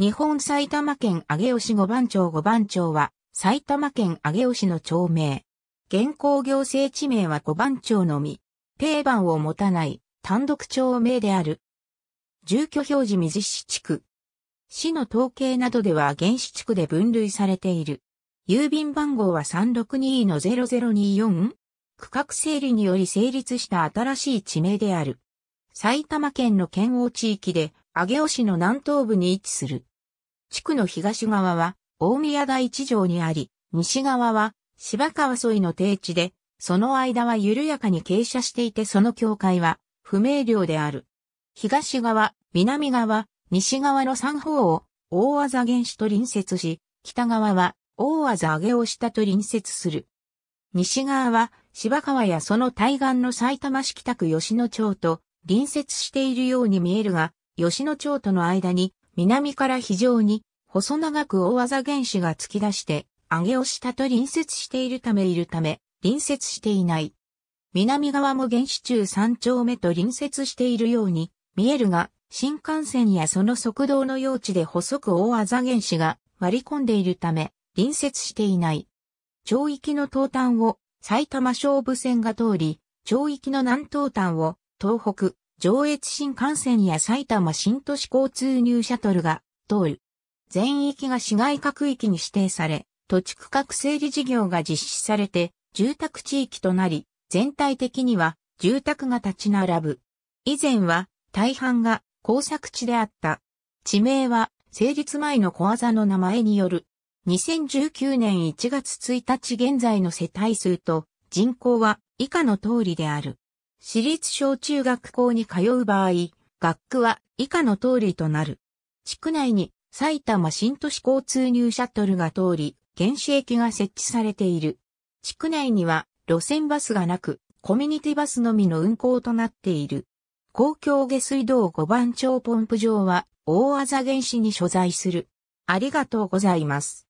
日本埼玉県上尾市五番町五番町は、埼玉県上尾市の町名。現行行政地名は五番町のみ。定番を持たない単独町名である。住居表示水市地区。市の統計などでは原市地区で分類されている。郵便番号は 362-0024? 区画整理により成立した新しい地名である。埼玉県の県央地域で、上尾市の南東部に位置する。地区の東側は大宮台地上にあり、西側は芝川沿いの低地で、その間は緩やかに傾斜していてその境界は不明瞭である。東側、南側、西側の三方を大技原子と隣接し、北側は大技上げを下と隣接する。西側は芝川やその対岸の埼玉市北区吉野町と隣接しているように見えるが、吉野町との間に南から非常に細長く大技原子が突き出して、上げを下と隣接しているためいるため、隣接していない。南側も原子中三丁目と隣接しているように見えるが、新幹線やその速道の用地で細く大技原子が割り込んでいるため、隣接していない。町域の東端を埼玉勝負線が通り、町域の南東端を東北、上越新幹線や埼玉新都市交通ニューシャトルが通る。全域が市街各域に指定され、土地区画整理事業が実施されて、住宅地域となり、全体的には住宅が立ち並ぶ。以前は大半が工作地であった。地名は成立前の小技の名前による。2019年1月1日現在の世帯数と人口は以下の通りである。私立小中学校に通う場合、学区は以下の通りとなる。地区内に埼玉新都市交通入シャトルが通り、原子駅が設置されている。地区内には路線バスがなく、コミュニティバスのみの運行となっている。公共下水道5番町ポンプ場は大麻原子に所在する。ありがとうございます。